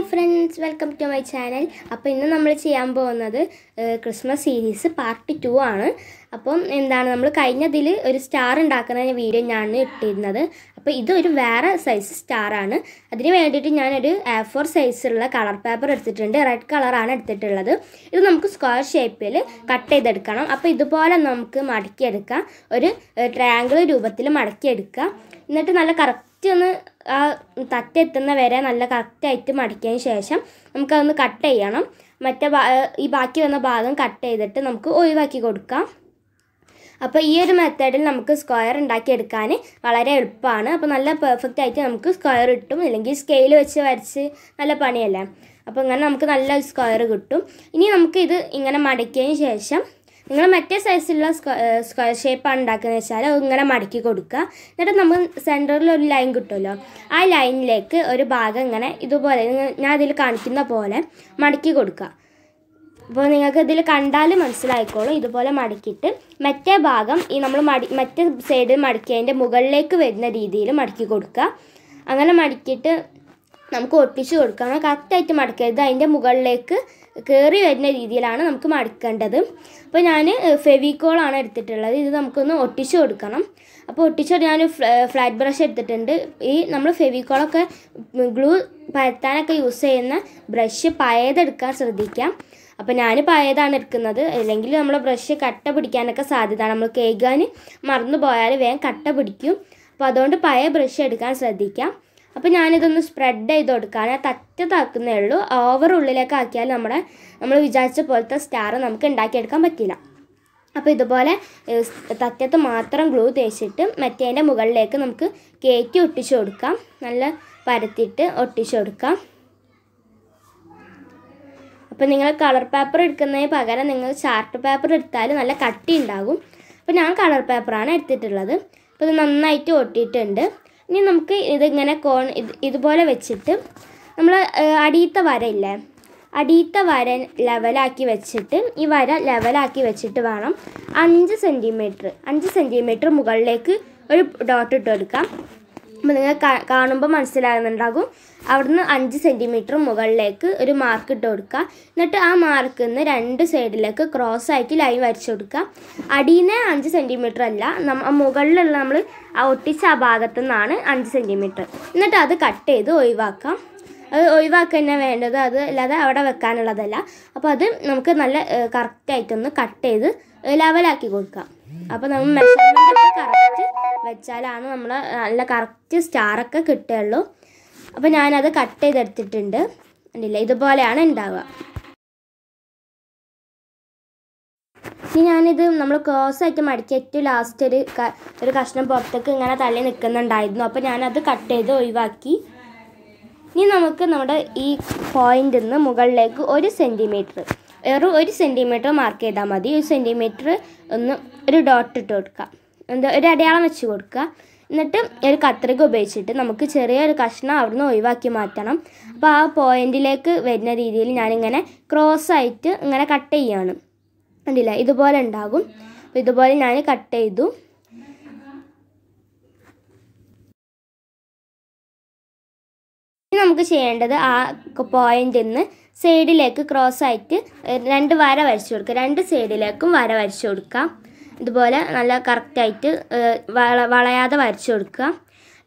hi friends welcome to my channel അപ്പോൾ ഇന്ന് നമ്മൾ ചെയ്യാൻ പോകുന്നത് ക്രിസ്മസ് സീരീസ് പാർട്ട് ടു ആണ് അപ്പം എന്താണ് നമ്മൾ കഴിഞ്ഞതിൽ ഒരു സ്റ്റാർ ഉണ്ടാക്കുന്ന വീഡിയോ ഞാൻ ഇട്ടിരുന്നത് അപ്പോൾ ഇതൊരു വേറെ സൈസ് സ്റ്റാറാണ് അതിന് വേണ്ടിയിട്ട് ഞാനൊരു എ ഫോർ സൈസുള്ള കളർ പേപ്പർ എടുത്തിട്ടുണ്ട് റെഡ് കളറാണ് എടുത്തിട്ടുള്ളത് ഇത് നമുക്ക് സ്ക്വയർ ഷേപ്പിൽ കട്ട് ചെയ്തെടുക്കണം അപ്പോൾ ഇതുപോലെ നമുക്ക് മടക്കിയെടുക്കാം ഒരു ട്രയാങ്കിൾ രൂപത്തിൽ മടക്കിയെടുക്കാം എന്നിട്ട് നല്ല കറക്റ്റ് കറക്റ്റ് ഒന്ന് ആ തട്ട് എത്തുന്ന വരെ നല്ല കറക്റ്റായിട്ട് മടക്കിയതിന് ശേഷം നമുക്കതൊന്ന് കട്ട് ചെയ്യണം മറ്റേ ഈ ബാക്കി വന്ന ഭാഗം കട്ട് ചെയ്തിട്ട് നമുക്ക് ഒഴിവാക്കി കൊടുക്കാം അപ്പോൾ ഈ ഒരു മെത്തേഡിൽ നമുക്ക് സ്ക്വയർ ഉണ്ടാക്കിയെടുക്കാൻ വളരെ എളുപ്പമാണ് അപ്പോൾ നല്ല പെർഫെക്റ്റ് ആയിട്ട് നമുക്ക് സ്ക്വയർ കിട്ടും അല്ലെങ്കിൽ സ്കെയിൽ വെച്ച് വരച്ച് നല്ല പണിയല്ലേ അപ്പോൾ ഇങ്ങനെ നമുക്ക് നല്ല സ്ക്വയർ കിട്ടും ഇനി നമുക്ക് ഇത് ഇങ്ങനെ മടക്കിയതിന് ശേഷം നിങ്ങൾ മറ്റേ സൈസിലുള്ള സ്ക്വയർ ഷേപ്പാണ് ഉണ്ടാക്കുന്നത് വെച്ചാൽ ഇങ്ങനെ മടക്കി കൊടുക്കുക എന്നിട്ട് നമ്മൾ സെൻറ്ററിൽ ഒരു ലൈൻ കിട്ടുമല്ലോ ആ ലൈനിലേക്ക് ഒരു ഭാഗം ഇങ്ങനെ ഇതുപോലെ ഞാൻ അതിൽ കാണിക്കുന്ന പോലെ മടക്കി കൊടുക്കുക അപ്പോൾ നിങ്ങൾക്ക് ഇതിൽ കണ്ടാൽ മനസ്സിലായിക്കോളും ഇതുപോലെ മടക്കിയിട്ട് മറ്റേ ഭാഗം ഈ നമ്മൾ മടി മറ്റേ സൈഡിൽ മടക്കിയതിൻ്റെ മുകളിലേക്ക് വരുന്ന രീതിയിൽ മടക്കി കൊടുക്കുക അങ്ങനെ മടക്കിയിട്ട് നമുക്ക് ഒട്ടിച്ചു കൊടുക്കണം കറക്റ്റായിട്ട് മടക്കരുത് അതിൻ്റെ മുകളിലേക്ക് കയറി വരുന്ന രീതിയിലാണ് നമുക്ക് മടക്കേണ്ടത് അപ്പോൾ ഞാൻ ഫെവിക്കോളാണ് എടുത്തിട്ടുള്ളത് ഇത് നമുക്കൊന്ന് ഒട്ടിച്ചു കൊടുക്കണം അപ്പോൾ ഒട്ടിച്ചു ഞാൻ ഫ്ലാറ്റ് ബ്രഷ് എടുത്തിട്ടുണ്ട് ഈ നമ്മൾ ഫെവിക്കോളൊക്കെ ഗ്ലൂ പരത്താനൊക്കെ യൂസ് ചെയ്യുന്ന ബ്രഷ് പഴയതെടുക്കാൻ ശ്രദ്ധിക്കാം അപ്പോൾ ഞാൻ പഴയതാണ് എടുക്കുന്നത് അല്ലെങ്കിൽ നമ്മൾ ബ്രഷ് കട്ട പിടിക്കാനൊക്കെ സാധ്യത നമ്മൾ കേൾക്കാൻ മറന്നു പോയാൽ വേഗം കട്ട പിടിക്കും അപ്പോൾ അതുകൊണ്ട് പഴയ ബ്രഷ് എടുക്കാൻ ശ്രദ്ധിക്കാം അപ്പോൾ ഞാനിതൊന്ന് സ്പ്രെഡ് ചെയ്ത് തറ്റ തറ്റത്താക്കുന്നേ ഉള്ളൂ ഓവർ ഉള്ളിലേക്ക് ആക്കിയാൽ നമ്മുടെ നമ്മൾ വിചാരിച്ച പോലത്തെ സ്റ്റാർ നമുക്ക് ഉണ്ടാക്കിയെടുക്കാൻ പറ്റില്ല അപ്പോൾ ഇതുപോലെ തറ്റത്ത് മാത്രം ഗ്ലൂ തേച്ചിട്ട് മറ്റേൻ്റെ മുകളിലേക്ക് നമുക്ക് കേക്ക് ഒട്ടിച്ചു കൊടുക്കാം നല്ല പരത്തിയിട്ട് ഒട്ടിച്ചു കൊടുക്കാം അപ്പോൾ നിങ്ങൾ കളർ പേപ്പർ എടുക്കുന്നതിന് പകരം നിങ്ങൾ ചാർട്ട് പേപ്പർ എടുത്താൽ നല്ല കട്ടി ഉണ്ടാകും അപ്പോൾ ഞാൻ കളർ പേപ്പറാണ് എടുത്തിട്ടുള്ളത് അപ്പോൾ ഇത് നന്നായിട്ട് ഒട്ടിയിട്ടുണ്ട് ഇനി നമുക്ക് ഇതിങ്ങനെ കോൺ ഇതുപോലെ വെച്ചിട്ട് നമ്മൾ അടിയത്ത വരയില്ലേ അടിയത്ത വര ലെവലാക്കി വെച്ചിട്ട് ഈ വര ലെവലാക്കി വെച്ചിട്ട് വേണം അഞ്ച് സെൻറ്റിമീറ്റർ അഞ്ച് സെൻറ്റിമീറ്റർ മുകളിലേക്ക് ഒരു ഡോട്ട് ഇട്ട് കൊടുക്കാം അപ്പോൾ നിങ്ങൾ കാണുമ്പോൾ മനസ്സിലാകുന്നുണ്ടാകും അവിടുന്ന് അഞ്ച് സെൻറ്റിമീറ്റർ മുകളിലേക്ക് ഒരു മാർക്ക് ഇട്ട് കൊടുക്കുക എന്നിട്ട് ആ മാർക്കിൽ നിന്ന് രണ്ട് സൈഡിലേക്ക് ക്രോസ് ആയിട്ട് ലൈൻ വരച്ച് കൊടുക്കുക അടിയിനെ അഞ്ച് സെൻറ്റിമീറ്റർ അല്ല നമ്മ മുകളിലുള്ള നമ്മൾ ആ ഒട്ടിച്ച ആ ഭാഗത്തു നിന്നാണ് അഞ്ച് സെൻറ്റിമീറ്റർ എന്നിട്ട് അത് കട്ട് ചെയ്ത് ഒഴിവാക്കാം അത് ഒഴിവാക്കുക തന്നെ വേണ്ടത് അത് അല്ലാതെ അവിടെ വെക്കാനുള്ളതല്ല അപ്പോൾ അത് നമുക്ക് നല്ല കറക്റ്റായിട്ടൊന്ന് കട്ട് ചെയ്ത് ലെവലാക്കി കൊടുക്കാം അപ്പോൾ നമ്മൾ മെഷർമെൻ്റ് കറക്റ്റ് വെച്ചാലാണ് നമ്മൾ നല്ല കറക്റ്റ് സ്റ്റാറൊക്കെ കിട്ടുകയുള്ളൂ അപ്പോൾ ഞാനത് കട്ട് ചെയ്തെടുത്തിട്ടുണ്ട് അല്ല ഇതുപോലെയാണ് ഉണ്ടാവുക ഇനി ഞാനിത് നമ്മൾ ക്ലോസായിട്ട് മടക്കി ഏറ്റവും ലാസ്റ്റ് ഒരു ഒരു കഷ്ണം പുറത്തേക്ക് ഇങ്ങനെ തള്ളി നിൽക്കുന്നുണ്ടായിരുന്നു അപ്പോൾ ഞാനത് കട്ട് ചെയ്ത് ഒഴിവാക്കി ഇനി നമുക്ക് നമ്മുടെ ഈ പോയിന്റിൽ നിന്ന് മുകളിലേക്ക് ഒരു സെൻറ്റിമീറ്റർ വെറും ഒരു സെൻറ്റിമീറ്റർ മാർക്ക് ചെയ്താൽ മതി ഒരു സെൻറ്റിമീറ്റർ ഒന്ന് ഒരു ഡോട്ട് ഇട്ട് കൊടുക്കുക എന്താ ഒരു അടയാളം വെച്ച് കൊടുക്കുക എന്നിട്ട് ഒരു കത്രിക ഉപയോഗിച്ചിട്ട് നമുക്ക് ചെറിയൊരു കഷ്ണം അവിടുന്ന് ഒഴിവാക്കി മാറ്റണം അപ്പോൾ ആ പോയിന്റിലേക്ക് വരുന്ന രീതിയിൽ ഞാനിങ്ങനെ ആയിട്ട് ഇങ്ങനെ കട്ട് ചെയ്യാണ് കണ്ടില്ല ഇതുപോലെ ഉണ്ടാകും അപ്പോൾ ഇതുപോലെ ഞാൻ കട്ട് ചെയ്തു നമുക്ക് ചെയ്യേണ്ടത് ആ പോയിന്റിൽ നിന്ന് സൈഡിലേക്ക് ക്രോസ് ആയിട്ട് രണ്ട് വര വരച്ചു കൊടുക്കുക രണ്ട് സൈഡിലേക്കും വര വരച്ചു കൊടുക്കാം ഇതുപോലെ നല്ല കറക്റ്റായിട്ട് വള വളയാതെ വരച്ച് കൊടുക്കുക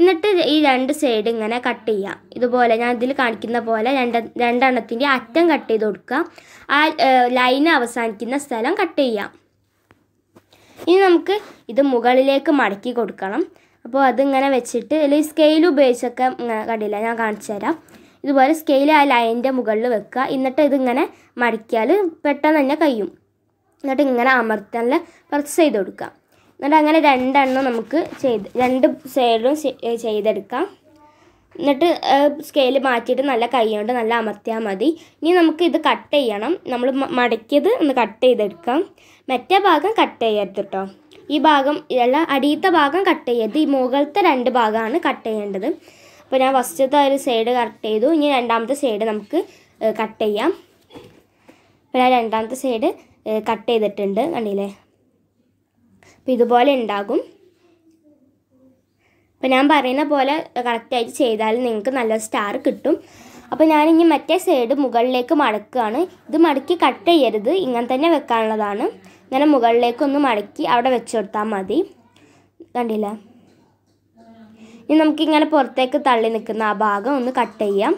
എന്നിട്ട് ഈ രണ്ട് സൈഡ് ഇങ്ങനെ കട്ട് ചെയ്യുക ഇതുപോലെ ഞാൻ ഇതിൽ കാണിക്കുന്ന പോലെ രണ്ട് രണ്ടെണ്ണത്തിൻ്റെ അറ്റം കട്ട് ചെയ്ത് കൊടുക്കുക ആ ലൈൻ അവസാനിക്കുന്ന സ്ഥലം കട്ട് ചെയ്യാം ഇനി നമുക്ക് ഇത് മുകളിലേക്ക് മടക്കി കൊടുക്കണം അപ്പോൾ അതിങ്ങനെ വെച്ചിട്ട് അല്ലെങ്കിൽ സ്കെയിൽ ഉപയോഗിച്ചൊക്കെ കണ്ടില്ല ഞാൻ കാണിച്ചു തരാം ഇതുപോലെ സ്കെയിൽ ആ ലൈനിൻ്റെ മുകളിൽ വെക്കുക എന്നിട്ട് ഇതിങ്ങനെ മടക്കിയാൽ പെട്ടെന്ന് തന്നെ കഴിയും എന്നിട്ട് ഇങ്ങനെ അമർത്താനുള്ള പ്രസ് ചെയ്ത് കൊടുക്കുക എന്നിട്ട് അങ്ങനെ രണ്ടെണ്ണം നമുക്ക് ചെയ്ത് രണ്ട് സൈഡും ചെയ്തെടുക്കാം എന്നിട്ട് സ്കെയിൽ മാറ്റിയിട്ട് നല്ല കൈ കൊണ്ട് നല്ല അമർത്തിയാൽ മതി ഇനി നമുക്ക് ഇത് കട്ട് ചെയ്യണം നമ്മൾ മടക്കിയത് ഒന്ന് കട്ട് ചെയ്തെടുക്കാം മറ്റേ ഭാഗം കട്ട് ചെയ്യരുത് കേട്ടോ ഈ ഭാഗം അല്ല അടിയത്തെ ഭാഗം കട്ട് ചെയ്യരുത് ഈ മുകളിലത്തെ രണ്ട് ഭാഗമാണ് കട്ട് ചെയ്യേണ്ടത് അപ്പോൾ ഞാൻ ഫസ്റ്റത്തെ ഒരു സൈഡ് കട്ട് ചെയ്തു ഇനി രണ്ടാമത്തെ സൈഡ് നമുക്ക് കട്ട് ചെയ്യാം അപ്പോൾ ഞാൻ രണ്ടാമത്തെ സൈഡ് കട്ട് ചെയ്തിട്ടുണ്ട് കണ്ടില്ലേ അപ്പോൾ ഇതുപോലെ ഉണ്ടാകും അപ്പോൾ ഞാൻ പറയുന്ന പോലെ കറക്റ്റായിട്ട് ചെയ്താൽ നിങ്ങൾക്ക് നല്ല സ്റ്റാർ കിട്ടും അപ്പോൾ ഞാനിനി മറ്റേ സൈഡ് മുകളിലേക്ക് മടക്കുകയാണ് ഇത് മടക്കി കട്ട് ചെയ്യരുത് ഇങ്ങനെ തന്നെ വെക്കാനുള്ളതാണ് ഇങ്ങനെ മുകളിലേക്കൊന്ന് മടക്കി അവിടെ വെച്ച് കൊടുത്താൽ മതി കണ്ടില്ല ഇനി നമുക്കിങ്ങനെ പുറത്തേക്ക് തള്ളി നിൽക്കുന്ന ആ ഭാഗം ഒന്ന് കട്ട് ചെയ്യാം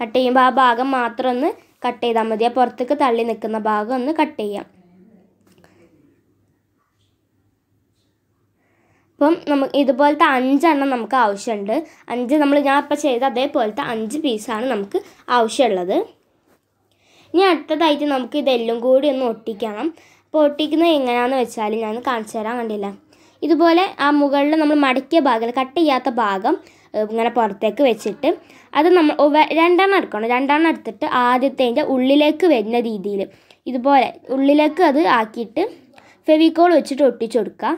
കട്ട് ചെയ്യുമ്പോൾ ആ ഭാഗം മാത്രം ഒന്ന് കട്ട് ചെയ്താൽ മതി ആ പുറത്തേക്ക് തള്ളി നിൽക്കുന്ന ഭാഗം ഒന്ന് കട്ട് ചെയ്യാം അപ്പം നമുക്ക് ഇതുപോലത്തെ അഞ്ചെണ്ണം നമുക്ക് ആവശ്യമുണ്ട് അഞ്ച് നമ്മൾ ഞാൻ ഇപ്പോൾ ചെയ്ത അതേപോലത്തെ അഞ്ച് പീസാണ് നമുക്ക് ആവശ്യമുള്ളത് ഇനി അടുത്തതായിട്ട് നമുക്ക് ഇതെല്ലാം കൂടി ഒന്ന് ഒട്ടിക്കണം അപ്പോൾ ഒട്ടിക്കുന്നത് എങ്ങനെയാണെന്ന് വെച്ചാൽ ഞാൻ കാണിച്ചു തരാൻ കണ്ടില്ല ഇതുപോലെ ആ മുകളിൽ നമ്മൾ മടക്കിയ ഭാഗം കട്ട് ചെയ്യാത്ത ഭാഗം ഇങ്ങനെ പുറത്തേക്ക് വെച്ചിട്ട് അത് നമ്മൾ രണ്ടെണ്ണം എടുക്കണം രണ്ടെണ്ണം എടുത്തിട്ട് ആദ്യത്തേൻ്റെ ഉള്ളിലേക്ക് വരുന്ന രീതിയിൽ ഇതുപോലെ ഉള്ളിലേക്ക് അത് ആക്കിയിട്ട് ഫെവിക്കോൾ വെച്ചിട്ട് ഒട്ടിച്ചു കൊടുക്കുക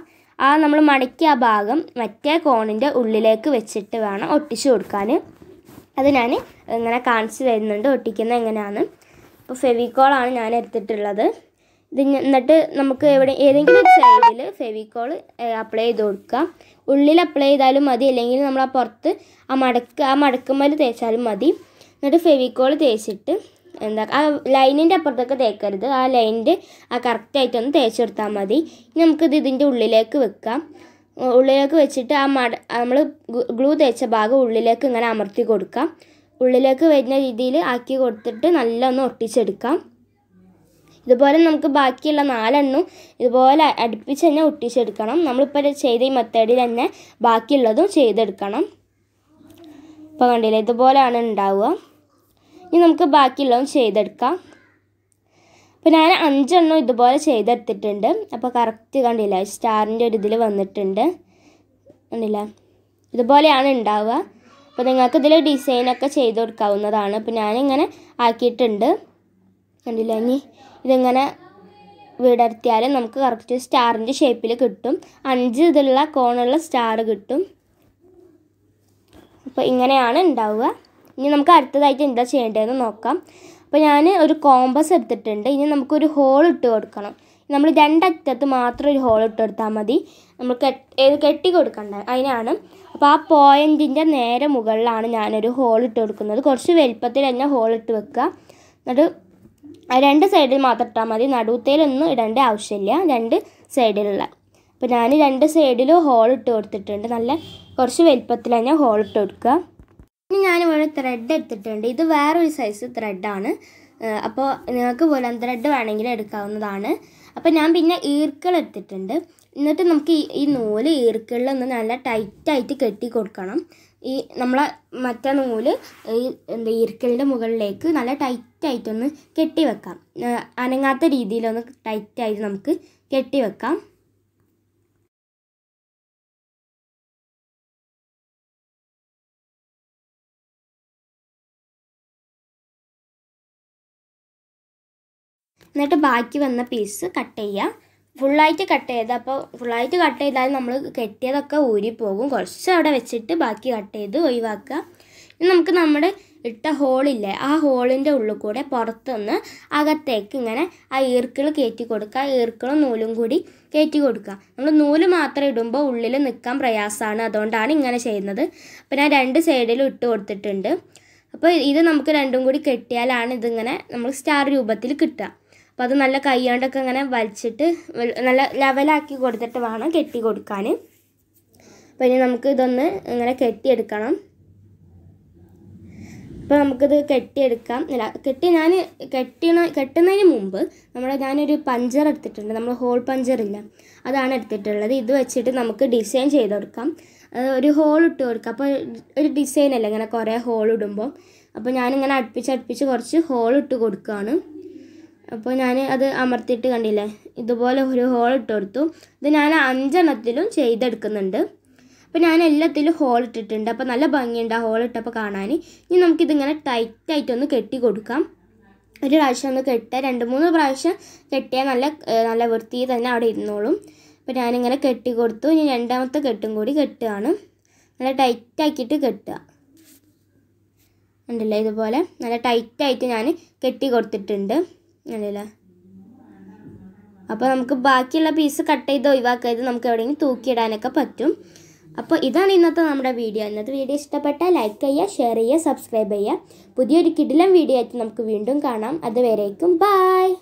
ആ നമ്മൾ മടക്കിയ ആ ഭാഗം മറ്റേ കോണിൻ്റെ ഉള്ളിലേക്ക് വെച്ചിട്ട് വേണം ഒട്ടിച്ചു കൊടുക്കാൻ അത് ഞാൻ ഇങ്ങനെ കാണിച്ചു തരുന്നുണ്ട് ഒട്ടിക്കുന്നത് എങ്ങനെയാണ് ഇപ്പോൾ ഫെവിക്കോളാണ് ഞാൻ എടുത്തിട്ടുള്ളത് ഇത് എന്നിട്ട് നമുക്ക് എവിടെ ഏതെങ്കിലും ഒരു സൈഡിൽ ഫെവിക്കോൾ അപ്ലൈ ചെയ്ത് കൊടുക്കാം ഉള്ളിൽ അപ്ലൈ ചെയ്താലും മതി അല്ലെങ്കിൽ നമ്മൾ ആ പുറത്ത് ആ മടക്ക് ആ മടക്കുമ്മൽ തേച്ചാലും മതി എന്നിട്ട് ഫെവിക്കോൾ തേച്ചിട്ട് എന്താ ആ ലൈനിൻ്റെ അപ്പുറത്തൊക്കെ തേക്കരുത് ആ ലൈനിൻ്റെ ആ ഒന്ന് തേച്ചെടുത്താൽ മതി ഇനി നമുക്കിത് ഇതിൻ്റെ ഉള്ളിലേക്ക് വെക്കാം ഉള്ളിലേക്ക് വെച്ചിട്ട് ആ മട നമ്മൾ ഗ്ലൂ തേച്ച ഭാഗം ഉള്ളിലേക്ക് ഇങ്ങനെ അമർത്തി കൊടുക്കാം ഉള്ളിലേക്ക് വരുന്ന രീതിയിൽ ആക്കി കൊടുത്തിട്ട് നല്ല ഒന്ന് ഒട്ടിച്ചെടുക്കാം ഇതുപോലെ നമുക്ക് ബാക്കിയുള്ള നാലെണ്ണും ഇതുപോലെ അടുപ്പിച്ച് തന്നെ ഒട്ടിച്ചെടുക്കണം നമ്മളിപ്പോൾ ചെയ്ത ഈ മെത്തേഡിൽ തന്നെ ബാക്കിയുള്ളതും ചെയ്തെടുക്കണം ഇപ്പോൾ കണ്ടില്ലേ ഇതുപോലെയാണ് ഉണ്ടാവുക ഇനി നമുക്ക് ബാക്കിയുള്ളതും ചെയ്തെടുക്കാം അപ്പോൾ ഞാൻ അഞ്ചെണ്ണം ഇതുപോലെ ചെയ്തെടുത്തിട്ടുണ്ട് അപ്പോൾ കറക്റ്റ് കണ്ടില്ല സ്റ്റാറിൻ്റെ ഒരു ഇതിൽ വന്നിട്ടുണ്ട് കണ്ടില്ല ഇതുപോലെയാണ് ഉണ്ടാവുക അപ്പോൾ നിങ്ങൾക്കിതിൽ ഡിസൈനൊക്കെ ചെയ്ത് കൊടുക്കാവുന്നതാണ് അപ്പോൾ ഞാനിങ്ങനെ ആക്കിയിട്ടുണ്ട് കണ്ടില്ല ഇനി ഇതിങ്ങനെ വീടർത്തിയാൽ നമുക്ക് കറക്റ്റ് സ്റ്റാറിൻ്റെ ഷേപ്പിൽ കിട്ടും അഞ്ച് ഇതുള്ള കോണുള്ള സ്റ്റാർ കിട്ടും അപ്പോൾ ഇങ്ങനെയാണ് ഉണ്ടാവുക ഇനി നമുക്ക് അടുത്തതായിട്ട് എന്താ ചെയ്യേണ്ടതെന്ന് നോക്കാം അപ്പോൾ ഞാൻ ഒരു കോമ്പസ് എടുത്തിട്ടുണ്ട് ഇനി നമുക്കൊരു ഹോൾ ഇട്ട് കൊടുക്കണം നമ്മൾ രണ്ടറ്റത്ത് മാത്രം ഒരു ഹോൾ ഇട്ട് കൊടുത്താൽ മതി നമ്മൾ കെട്ടി കൊടുക്കണ്ട അതിനാണ് അപ്പോൾ ആ പോയിൻറ്റിൻ്റെ നേരെ മുകളിലാണ് ഞാനൊരു ഹോൾ ഇട്ട് കൊടുക്കുന്നത് കുറച്ച് വലിപ്പത്തിൽ തന്നെ ഹോൾ ഇട്ട് വെക്കുക എന്നിട്ട് രണ്ട് സൈഡിൽ മാത്രം ഇട്ടാൽ മതി നടുത്തേലൊന്നും ഇടേണ്ട ആവശ്യമില്ല രണ്ട് സൈഡിലുള്ള അപ്പോൾ ഞാൻ രണ്ട് സൈഡിലും ഹോൾ ഇട്ട് കൊടുത്തിട്ടുണ്ട് നല്ല കുറച്ച് വലിപ്പത്തിൽ തന്നെ ഹോൾ ഇട്ട് കൊടുക്കുക ഇനി ഞാൻ ഇവിടെ ത്രെഡ് എടുത്തിട്ടുണ്ട് ഇത് വേറൊരു സൈസ് ത്രെഡാണ് അപ്പോൾ നിങ്ങൾക്ക് പോലെ ത്രെഡ് വേണമെങ്കിൽ എടുക്കാവുന്നതാണ് അപ്പോൾ ഞാൻ പിന്നെ ഈർക്കൾ എടുത്തിട്ടുണ്ട് എന്നിട്ട് നമുക്ക് ഈ ഈ നൂല് ഒന്ന് നല്ല ടൈറ്റായിട്ട് കെട്ടി കൊടുക്കണം ഈ നമ്മളെ മറ്റേ നൂല് ഈ എന്താ ഈർക്കിളിൻ്റെ മുകളിലേക്ക് നല്ല ടൈറ്റായിട്ടൊന്ന് കെട്ടി വെക്കാം അനങ്ങാത്ത രീതിയിലൊന്ന് ടൈറ്റായിട്ട് നമുക്ക് കെട്ടി വെക്കാം എന്നിട്ട് ബാക്കി വന്ന പീസ് കട്ട് ചെയ്യാം ഫുള്ളായിട്ട് കട്ട് ചെയ്ത് അപ്പോൾ ഫുള്ളായിട്ട് കട്ട് ചെയ്താൽ നമ്മൾ കെട്ടിയതൊക്കെ ഊരിപ്പോകും കുറച്ച് അവിടെ വെച്ചിട്ട് ബാക്കി കട്ട് ചെയ്ത് ഒഴിവാക്കുക ഇനി നമുക്ക് നമ്മുടെ ഇട്ട ഹോളില്ലേ ആ ഹോളിൻ്റെ ഉള്ളിൽ കൂടെ പുറത്തുനിന്ന് അകത്തേക്ക് ഇങ്ങനെ ആ ഈർക്കിൾ കയറ്റി കൊടുക്കുക ഈർക്കിളും നൂലും കൂടി കയറ്റി കൊടുക്കുക നമ്മൾ നൂല് മാത്രം ഇടുമ്പോൾ ഉള്ളിൽ നിൽക്കാൻ പ്രയാസമാണ് അതുകൊണ്ടാണ് ഇങ്ങനെ ചെയ്യുന്നത് അപ്പോൾ ഞാൻ രണ്ട് സൈഡിലും ഇട്ട് കൊടുത്തിട്ടുണ്ട് അപ്പോൾ ഇത് നമുക്ക് രണ്ടും കൂടി കെട്ടിയാലാണ് ഇതിങ്ങനെ നമ്മൾ സ്റ്റാർ രൂപത്തിൽ കിട്ടുക അപ്പോൾ അത് നല്ല കൈകൊണ്ടൊക്കെ ഇങ്ങനെ വലിച്ചിട്ട് നല്ല ലെവലാക്കി കൊടുത്തിട്ട് വേണം കെട്ടി കൊടുക്കാൻ അപ്പോൾ ഇനി നമുക്ക് ഇതൊന്ന് ഇങ്ങനെ കെട്ടിയെടുക്കണം അപ്പോൾ നമുക്കിത് കെട്ടിയെടുക്കാം അല്ല കെട്ടി ഞാൻ കെട്ടിണ കെട്ടുന്നതിന് മുമ്പ് നമ്മുടെ ഞാനൊരു പഞ്ചർ എടുത്തിട്ടുണ്ട് നമ്മൾ ഹോൾ പഞ്ചറില്ല അതാണ് എടുത്തിട്ടുള്ളത് ഇത് വെച്ചിട്ട് നമുക്ക് ഡിസൈൻ ചെയ്ത് കൊടുക്കാം ഒരു ഹോൾ ഇട്ട് കൊടുക്കാം അപ്പോൾ ഒരു ഡിസൈൻ അല്ല ഇങ്ങനെ കുറേ ഹോൾ ഇടുമ്പോൾ അപ്പോൾ ഞാനിങ്ങനെ അടുപ്പിച്ച് അടുപ്പിച്ച് കുറച്ച് ഹോൾ ഇട്ട് കൊടുക്കുകയാണ് അപ്പോൾ ഞാൻ അത് അമർത്തിയിട്ട് കണ്ടില്ലേ ഇതുപോലെ ഒരു ഹോൾ ഇട്ട് കൊടുത്തു ഇത് ഞാൻ അഞ്ചെണ്ണത്തിലും ചെയ്തെടുക്കുന്നുണ്ട് അപ്പോൾ ഞാൻ എല്ലാത്തിലും ഹോൾ ഇട്ടിട്ടുണ്ട് അപ്പോൾ നല്ല ഭംഗിയുണ്ട് ആ ഹോൾ ഇട്ടപ്പോൾ കാണാൻ ഇനി നമുക്കിതിങ്ങനെ ഒന്ന് കെട്ടി കൊടുക്കാം ഒരു പ്രാവശ്യം ഒന്ന് കെട്ടുക രണ്ട് മൂന്ന് പ്രാവശ്യം കെട്ടിയാൽ നല്ല നല്ല വൃത്തി തന്നെ അവിടെ ഇരുന്നോളും അപ്പോൾ ഞാനിങ്ങനെ കെട്ടി കൊടുത്തു ഇനി രണ്ടാമത്തെ കെട്ടും കൂടി കെട്ടുകയാണ് നല്ല ടൈറ്റാക്കിയിട്ട് കെട്ടുക ഉണ്ടല്ലേ ഇതുപോലെ നല്ല ടൈറ്റായിട്ട് ഞാൻ കെട്ടി കൊടുത്തിട്ടുണ്ട് അല്ലേ അപ്പോൾ നമുക്ക് ബാക്കിയുള്ള പീസ് കട്ട് ചെയ്ത് ഒഴിവാക്കുക നമുക്ക് എവിടെയെങ്കിലും തൂക്കിയിടാനൊക്കെ പറ്റും അപ്പോൾ ഇതാണ് ഇന്നത്തെ നമ്മുടെ വീഡിയോ ഇന്നത്തെ വീഡിയോ ഇഷ്ടപ്പെട്ടാൽ ലൈക്ക് ചെയ്യുക ഷെയർ ചെയ്യുക സബ്സ്ക്രൈബ് ചെയ്യുക പുതിയൊരു കിടിലം വീഡിയോ ആയിട്ട് നമുക്ക് വീണ്ടും കാണാം അതുവരേക്കും ബായ്